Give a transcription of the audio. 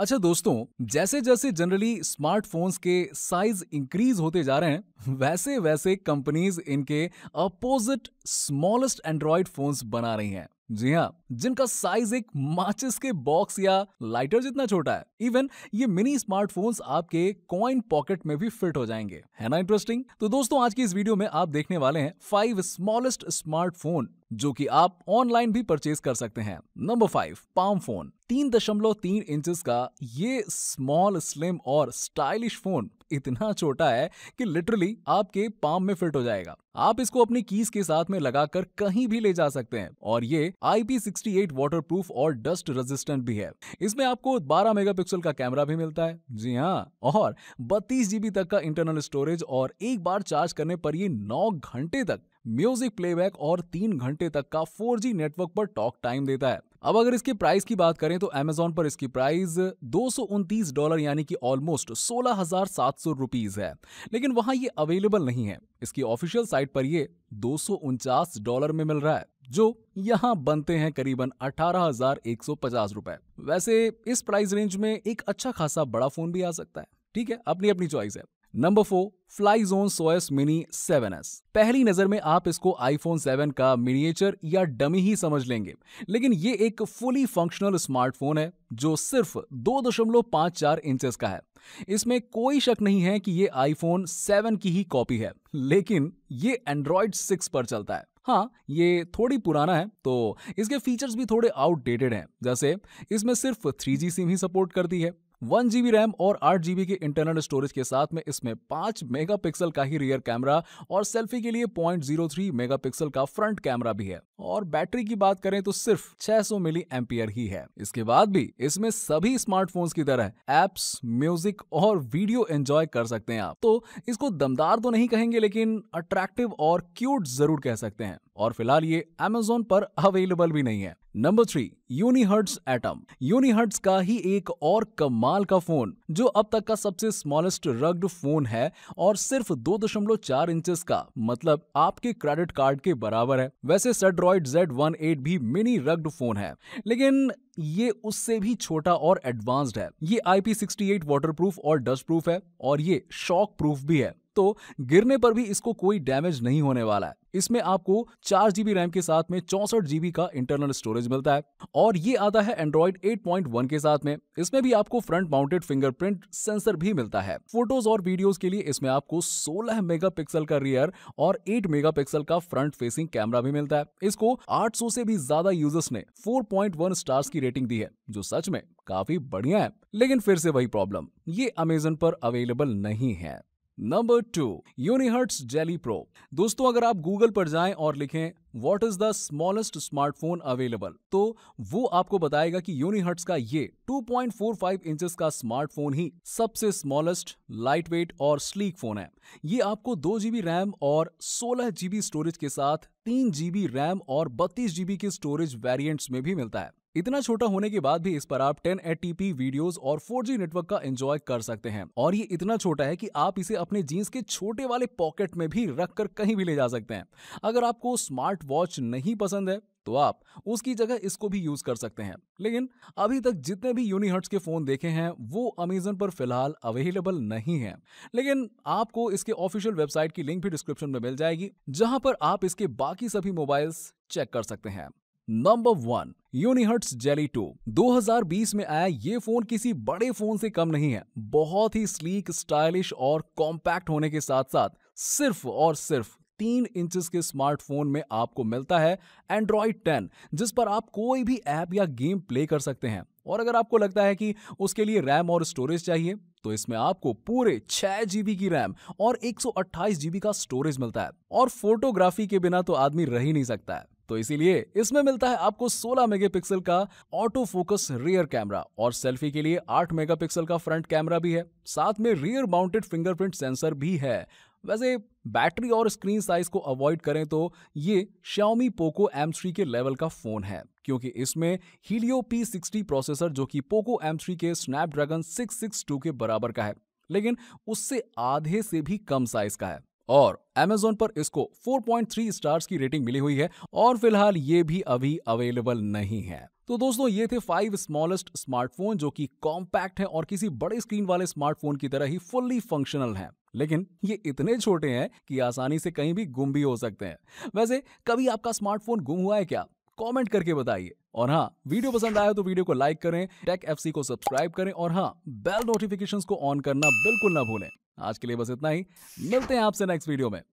अच्छा दोस्तों जैसे जैसे जनरली स्मार्टफोन्स के साइज इंक्रीज होते जा रहे हैं वैसे वैसे कंपनीज इनके अपोजिट स्मॉलेस्ट एंड्रॉइड फोन्स बना रही हैं जी हाँ जिनका साइज एक माचिस के बॉक्स या लाइटर जितना छोटा है इवन ये मिनी स्मार्टफोन्स आपके कॉइन पॉकेट में भी फिट हो जाएंगे है ना इंटरेस्टिंग तो दोस्तों आज की इस वीडियो में आप देखने वाले हैं फाइव स्मॉलेस्ट स्मार्टफोन जो कि आप ऑनलाइन भी परचेज कर सकते हैं नंबर फाइव पाम फोन तीन दशमलव तीन इंच का ये स्मॉल स्लिम और स्टाइलिश फोन इतना छोटा है कि लिटरली आपके पाम में फिट हो जाएगा आप इसको अपनी कीज के साथ में लगाकर कहीं भी ले जा सकते हैं और ये IP68 वाटरप्रूफ और डस्ट रेजिस्टेंट भी है इसमें आपको 12 मेगापिक्सल का कैमरा भी मिलता है जी हाँ और बत्तीस जीबी तक का इंटरनल स्टोरेज और एक बार चार्ज करने पर ये 9 घंटे तक म्यूजिक प्लेबैक और 3 घंटे तक का 4G नेटवर्क पर टॉक टाइम देता है अब अगर इसकी प्राइस की बात करें तो अमेजोन पर इसकी प्राइस दो डॉलर यानी कि ऑलमोस्ट सोलह हजार सात सौ रुपीज है लेकिन वहां ये अवेलेबल नहीं है इसकी ऑफिशियल साइट पर ये दो डॉलर में मिल रहा है जो यहाँ बनते हैं करीबन अठारह हजार एक सौ पचास रुपए वैसे इस प्राइस रेंज में एक अच्छा खासा बड़ा फोन भी आ सकता है ठीक है अपनी अपनी चॉइस है number four fly zone Soyes mini seven S पहली नजर में आप इसको आईफोन सेवन का मिनिएचर या डमी ही समझ लेंगे लेकिन ये एक फुली फंक्शनल स्मार्टफोन है जो सिर्फ दो दशमलव पांच चार इंच का है इसमें कोई शक नहीं है कि ये आईफोन सेवन की ही कॉपी है लेकिन ये एंड्रॉयड सिक्स पर चलता है हाँ ये थोड़ी पुराना है तो इसके फीचर्स भी थोड़े आउटडेटेड हैं जैसे इसमें सिर्फ 3G सिम ही सपोर्ट करती है वन जीबी रैम और आठ जीबी की इंटरनल स्टोरेज के साथ में इसमें पांच मेगापिक्सल का ही रियर कैमरा और सेल्फी के लिए पॉइंट जीरो थ्री मेगा का फ्रंट कैमरा भी है और बैटरी की बात करें तो सिर्फ 600 मिली एम्पियर ही है इसके बाद भी इसमें सभी स्मार्टफोन्स की तरह एप्स म्यूजिक और वीडियो एंजॉय कर सकते हैं आप तो इसको दमदार तो नहीं कहेंगे लेकिन अट्रैक्टिव और क्यूट जरूर कह सकते हैं और फिलहाल ये अमेजोन पर अवेलेबल भी नहीं है number three Unihertz Atom Unihertz का ही एक और कमाल का फोन जो अब तक का सबसे स्मॉलेस्ट रग्ड फोन है और सिर्फ 2.4 इंच का मतलब आपके क्रेडिट कार्ड के बराबर है वैसे सेड्रॉइड Z18 भी मिनी रग्ड फोन है लेकिन ये उससे भी छोटा और एडवांस्ड है ये IP68 वाटरप्रूफ और डस्ट प्रूफ है और ये शॉक प्रूफ भी है तो गिरने पर भी इसको कोई डैमेज नहीं होने वाला है इसमें आपको चार जीबी रैम के साथ में चौसठ जीबी का इंटरनल स्टोरेज मिलता है और ये आता है एंड्रॉइड 8.1 के साथ में इसमें भी आपको फ्रंट माउंटेड फिंगरप्रिंट सेंसर भी मिलता है फोटोज और वीडियोस के लिए इसमें आपको 16 मेगापिक्सल का रियर और 8 मेगापिक्सल का फ्रंट फेसिंग कैमरा भी मिलता है इसको आठ से भी ज्यादा यूजर्स ने फोर स्टार्स की रेटिंग दी है जो सच में काफी बढ़िया है लेकिन फिर से वही प्रॉब्लम ये अमेजन पर अवेलेबल नहीं है number two Unihertz Jelly Pro दोस्तों अगर आप गूगल पर जाएं और लिखें what is the smallest smartphone available तो वो आपको बताएगा कि यूनिहर्ट्स का ये 2.45 इंचेस का स्मार्टफोन ही सबसे स्मॉलेस्ट लाइटवेट और स्लीक फोन है ये आपको दो जीबी रैम और सोलह जीबी स्टोरेज के साथ तीन जीबी रैम और बत्तीस जीबी के स्टोरेज वेरियंट्स में भी मिलता है इतना छोटा होने के बाद भी इस पर आप 1080p वीडियोस और 4G नेटवर्क का एंजॉय कर सकते हैं और ये इतना छोटा है कि आप इसे अपने जीन्स के छोटे वाले पॉकेट में भी रखकर कहीं भी ले जा सकते हैं अगर आपको स्मार्ट वॉच नहीं पसंद है तो आप उसकी जगह इसको भी यूज कर सकते हैं लेकिन अभी तक जितने भी यूनिहर्ट्स के फोन देखे हैं वो अमेजन पर फिलहाल अवेलेबल नहीं है लेकिन आपको इसके ऑफिशियल वेबसाइट की लिंक भी डिस्क्रिप्शन में मिल जाएगी जहां पर आप इसके बाकी सभी मोबाइल्स चेक कर सकते हैं number one Unihertz Jelly two 2020 में आया ये फोन किसी बड़े फोन से कम नहीं है बहुत ही स्लीक स्टाइलिश और कॉम्पैक्ट होने के साथ साथ सिर्फ और सिर्फ तीन इंच के स्मार्टफोन में आपको मिलता है एंड्रॉइड टेन जिस पर आप कोई भी ऐप या गेम प्ले कर सकते हैं और अगर आपको लगता है कि उसके लिए रैम और स्टोरेज चाहिए तो इसमें आपको पूरे छह जीबी की रैम और एक जीबी का स्टोरेज मिलता है और फोटोग्राफी के बिना तो आदमी रह ही नहीं सकता है तो इसीलिए इसमें मिलता है आपको 16 मेगापिक्सल का ऑटो फोकस रियर कैमरा और सेल्फी के लिए 8 मेगापिक्सल का फ्रंट कैमरा भी है साथ में रियर माउंटेड फिंगरप्रिंट सेंसर भी है वैसे बैटरी और स्क्रीन साइज को अवॉइड करें तो ये Xiaomi Poco M3 के लेवल का फोन है क्योंकि इसमें हीलियो पी सिक्सटी प्रोसेसर जो कि Poco M3 के Snapdragon 662 के बराबर का है लेकिन उससे आधे से भी कम साइज का है और अमेजोन पर इसको 4.3 स्टार्स की रेटिंग मिली हुई है और फिलहाल ये भी अभी अवेलेबल नहीं है तो दोस्तों ये थे फाइव स्मॉलेस्ट स्मार्टफोन जो कि कॉम्पैक्ट है और किसी बड़े स्क्रीन वाले स्मार्टफोन की तरह ही फुल्ली फंक्शनल है लेकिन ये इतने छोटे हैं कि आसानी से कहीं भी गुम भी हो सकते हैं वैसे कभी आपका स्मार्टफोन गुम हुआ है क्या कमेंट करके बताइए और हाँ वीडियो पसंद आया तो वीडियो को लाइक करें टेक एफसी को सब्सक्राइब करें और हाँ बेल नोटिफिकेशंस को ऑन करना बिल्कुल ना भूलें आज के लिए बस इतना ही मिलते हैं आपसे नेक्स्ट वीडियो में